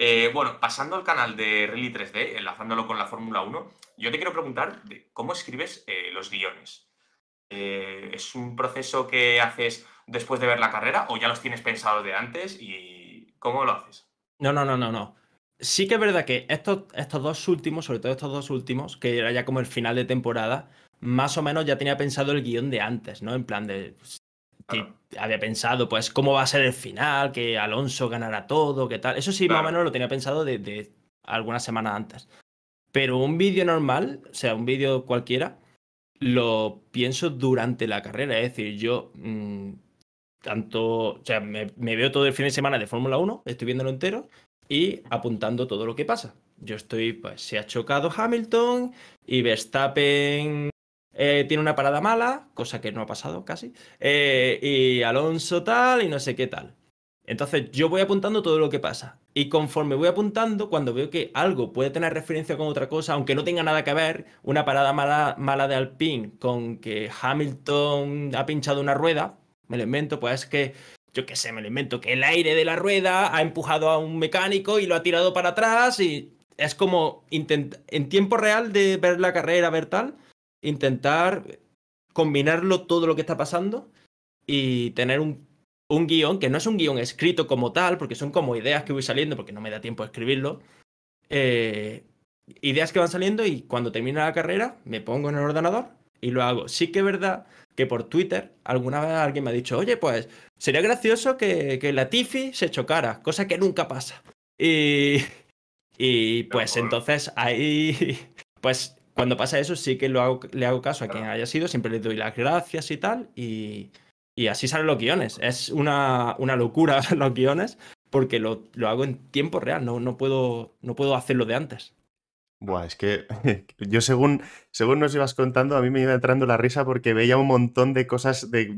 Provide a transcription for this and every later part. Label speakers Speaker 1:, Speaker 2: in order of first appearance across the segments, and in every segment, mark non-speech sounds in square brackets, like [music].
Speaker 1: Eh, bueno, pasando al canal de Rally 3D, enlazándolo con la Fórmula 1, yo te quiero preguntar cómo escribes eh, los guiones. Eh, ¿Es un proceso que haces después de ver la carrera o ya los tienes pensados de antes y cómo lo haces?
Speaker 2: No, no, no, no, no. Sí que es verdad que estos, estos dos últimos, sobre todo estos dos últimos, que era ya como el final de temporada, más o menos ya tenía pensado el guión de antes, ¿no? En plan de había pensado, pues, cómo va a ser el final, que Alonso ganará todo, qué tal. Eso sí, más o menos lo tenía pensado desde de algunas semanas antes. Pero un vídeo normal, o sea, un vídeo cualquiera, lo pienso durante la carrera. Es decir, yo mm, tanto, o sea, me, veo todo el fin de semana de Fórmula 1, estoy viéndolo entero y apuntando todo lo que pasa. Yo estoy, pues, se ha chocado Hamilton y Verstappen eh, tiene una parada mala, cosa que no ha pasado casi, eh, y Alonso tal y no sé qué tal. Entonces yo voy apuntando todo lo que pasa. Y conforme voy apuntando, cuando veo que algo puede tener referencia con otra cosa, aunque no tenga nada que ver, una parada mala, mala de Alpine con que Hamilton ha pinchado una rueda, me lo invento, pues es que, yo qué sé, me lo invento, que el aire de la rueda ha empujado a un mecánico y lo ha tirado para atrás y es como en tiempo real de ver la carrera, ver tal, intentar combinarlo todo lo que está pasando y tener un, guión, que no es un guión escrito como tal, porque son como ideas que voy saliendo, porque no me da tiempo a escribirlo. Eh, ideas que van saliendo y cuando termina la carrera me pongo en el ordenador y lo hago. Sí que es verdad que por Twitter alguna vez alguien me ha dicho, oye, pues sería gracioso que, la Tifi se chocara, cosa que nunca pasa. Y, y pues entonces ahí, pues cuando pasa eso sí que le hago caso a quien haya sido, siempre le doy las gracias y tal, y, así salen los guiones. Es una, una locura [laughs] los guiones, porque lo, hago en tiempo real, no, no, puedo, no puedo hacerlo de antes.
Speaker 1: Buah, es que [laughs] yo según, según nos ibas contando, a mí me iba entrando la risa porque veía un montón de cosas de,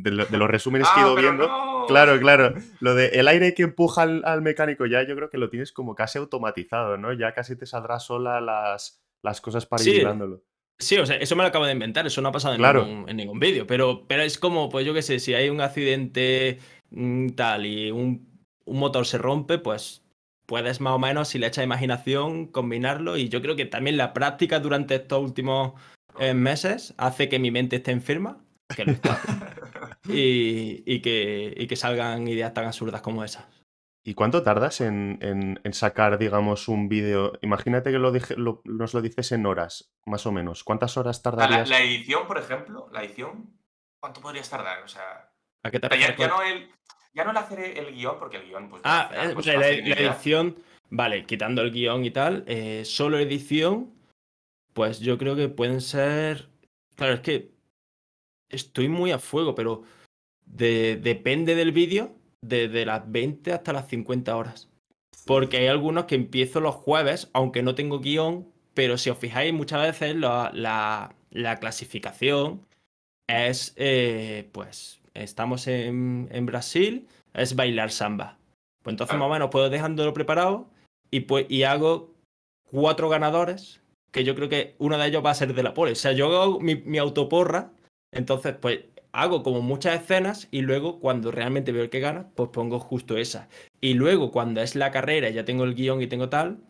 Speaker 1: los resúmenes que he ah,
Speaker 2: ido viendo.
Speaker 1: Claro, claro. Lo de el aire que empuja al, mecánico ya yo creo que lo tienes como casi automatizado, ¿no?
Speaker 2: Ya casi te saldrá sola las,
Speaker 1: las cosas para ir sí.
Speaker 2: Sí, o sea, eso me lo acabo de inventar, eso no ha pasado en ningún, en ningún vídeo, pero, pero es como, pues yo qué sé, si hay un accidente mm, tal y un, motor se rompe, pues puedes más o menos, si le echas imaginación, combinarlo y yo creo que también la práctica durante estos últimos eh, meses hace que mi mente esté enferma, que lo está, [laughs] y, que, y que salgan ideas tan absurdas como esas.
Speaker 1: ¿Y cuánto tardas en, sacar, digamos, un vídeo? Imagínate que nos lo dices en horas, más o menos. ¿Cuántas horas tardarías? La, edición, por ejemplo, la edición, ¿cuánto podrías tardar? O sea,
Speaker 2: ¿A qué ya, no
Speaker 1: el, ya el hacer el guión, porque el guión... Pues, ah, eh, pues, la, edición,
Speaker 2: vale, quitando el guión y tal, eh, solo edición, pues yo creo que pueden ser... Claro, es que estoy muy a fuego, pero depende del vídeo desde las 20 hasta las 50 horas. Porque hay algunos que empiezo los jueves, aunque no tengo guión, pero si os fijáis muchas veces la, clasificación es, eh, pues, estamos en, Brasil, es bailar samba. Pues entonces más o menos puedo dejándolo preparado y, pues, y hago cuatro ganadores, que yo creo que uno de ellos va a ser de la pole. O sea, yo hago mi, mi autoporra, entonces pues hago como muchas escenas y luego cuando realmente veo el que gana, pues pongo justo esa. Y luego cuando es la carrera, ya tengo el guión y tengo tal,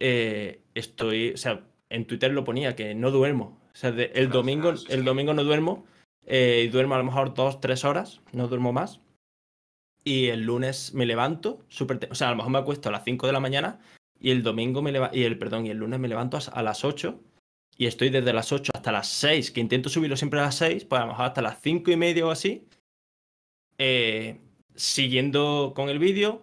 Speaker 2: eh, estoy, o sea, en Twitter lo ponía, que no duermo. O sea, el, ah, domingo, el domingo no duermo, eh, y duermo a lo mejor dos, tres horas, no duermo más. Y el lunes me levanto, o sea, a lo mejor me acuesto a las 5 de la mañana y el domingo me levanto, y el, perdón, y el lunes me levanto a, a las 8 y estoy desde las 8 hasta las 6, que intento subirlo siempre a las 6, pues a lo mejor hasta las 5 y media o así, eh, siguiendo con el vídeo,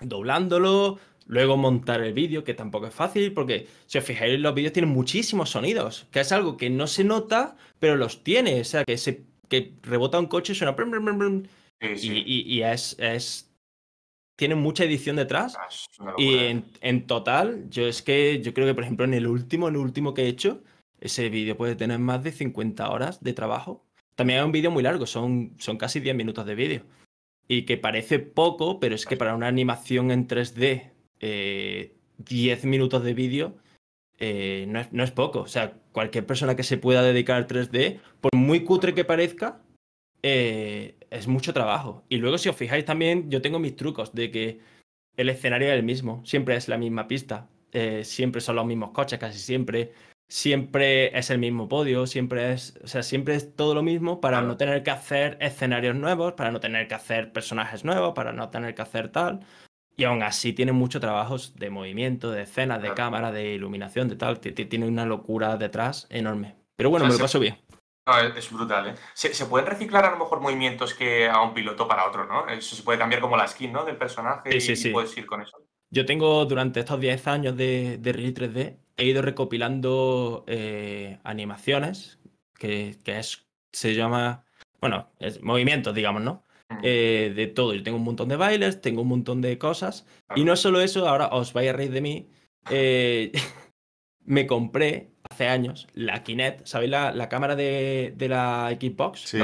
Speaker 2: doblándolo, luego montar el vídeo, que tampoco es fácil, porque si os fijáis, los vídeos tienen muchísimos sonidos, que es algo que no se nota, pero los tiene, o sea, que, se, que rebota un coche y suena... Y, es tiene mucha edición detrás. Ah, y ¿eh? en, total, yo es que yo creo que, por ejemplo, en el último, en el último que he hecho, ese vídeo puede tener más de 50 horas de trabajo. También es un vídeo muy largo, son, son casi 10 minutos de vídeo. Y que parece poco, pero es que para una animación en 3D, 10 eh, minutos de vídeo eh, no, es, poco. O sea, cualquier persona que se pueda dedicar al 3D, por muy cutre que parezca, eh, es mucho trabajo. Y luego, si os fijáis también, yo tengo mis trucos de que el escenario es el mismo, siempre es la misma pista, eh, siempre son los mismos coches, casi siempre, siempre es el mismo podio, siempre es, o sea, siempre es todo lo mismo para no tener que hacer escenarios nuevos, para no tener que hacer personajes nuevos, para no tener que hacer tal. Y aún así tiene mucho trabajo de movimiento, de escenas, de cámara, de iluminación, de tal. Tiene una locura detrás enorme. Pero bueno, me lo paso bien.
Speaker 1: No, es brutal, ¿eh? Se, pueden reciclar a lo mejor movimientos que a un piloto para otro, ¿no? Eso se puede cambiar como la skin, ¿no? Del personaje y, puedes ir con eso.
Speaker 2: Yo tengo durante estos 10 años de, de 3D, he ido recopilando eh, animaciones, que, es, se llama, bueno, es, movimientos, digamos, ¿no? Mm. Eh, de todo, yo tengo un montón de bailes, tengo un montón de cosas, y no solo eso, ahora os vais a reír de mí, eh, me compré hace años la Kinect, ¿sabéis la, cámara de, la Xbox? Sí,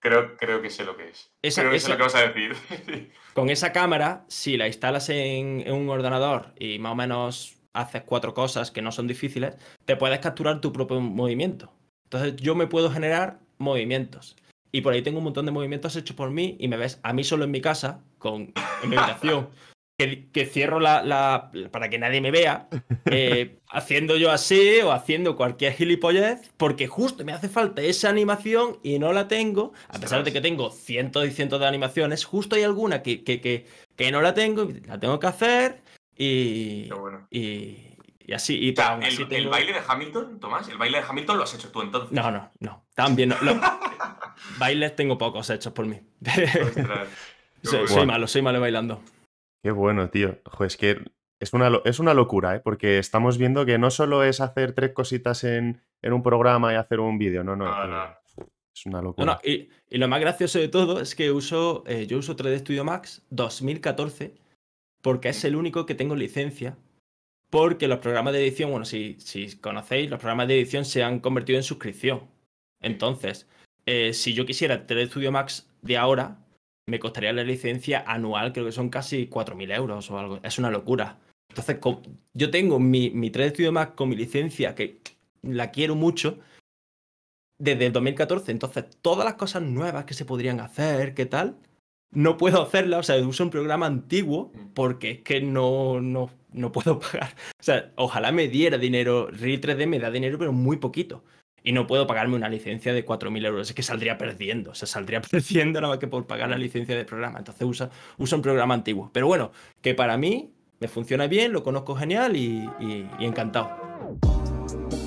Speaker 1: creo, creo, que sé lo que es. creo que sé lo que vas a decir.
Speaker 2: [laughs] con esa cámara, si la instalas en, un ordenador y más o menos haces cuatro cosas que no son difíciles, te puedes capturar tu propio movimiento. Entonces yo me puedo generar movimientos. Y por ahí tengo un montón de movimientos hechos por mí y me ves a mí solo en mi casa, con, en mi habitación, [laughs] que, cierro la, para que nadie me vea, [laughs] eh, haciendo yo así o haciendo cualquier gilipollez, porque justo me hace falta esa animación y no la tengo, a pesar de que tengo cientos y cientos de animaciones, justo hay alguna que, que, que, no la tengo, la tengo que hacer y... y así, y el, baile de
Speaker 1: Hamilton, Tomás, el baile de Hamilton lo has hecho tú entonces. No,
Speaker 2: no, no. También [laughs] bailes tengo pocos hechos por mí. [laughs] soy, soy, malo, soy malo bailando.
Speaker 1: Qué bueno, tío. es que es una, es una locura, ¿eh? porque estamos viendo que no solo es hacer tres cositas en, un programa y hacer un vídeo, no, no. Es una locura.
Speaker 2: y, lo más gracioso de todo es que uso, eh, yo uso 3D Studio Max 2014 porque es el único que tengo licencia. Porque los programas de edición, bueno, si, si conocéis, los programas de edición se han convertido en suscripción. Entonces, eh, si yo quisiera 3D Studio Max de ahora, me costaría la licencia anual, creo que son casi 4.000 euros o algo. Es una locura. Entonces, yo tengo mi, mi Studio Max con mi licencia, que la quiero mucho, desde el 2014. Entonces, todas las cosas nuevas que se podrían hacer, qué tal, no puedo hacerlas. O sea, uso un programa antiguo mm. porque es que no, no, no puedo [laughs] pagar. O sea, ojalá me diera dinero. Real 3D me da dinero, pero muy poquito y no puedo pagarme una licencia de 4.000 euros. Es que saldría perdiendo, o sea, saldría [laughs] perdiendo nada más que por pagar la licencia de programa. Entonces usa, un programa antiguo. Pero bueno, que para mí me funciona bien, lo conozco genial y encantado.